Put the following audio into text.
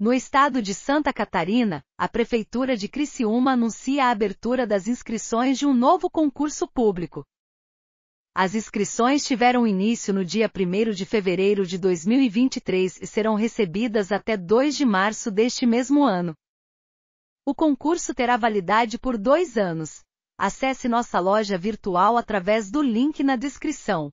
No estado de Santa Catarina, a Prefeitura de Criciúma anuncia a abertura das inscrições de um novo concurso público. As inscrições tiveram início no dia 1 de fevereiro de 2023 e serão recebidas até 2 de março deste mesmo ano. O concurso terá validade por dois anos. Acesse nossa loja virtual através do link na descrição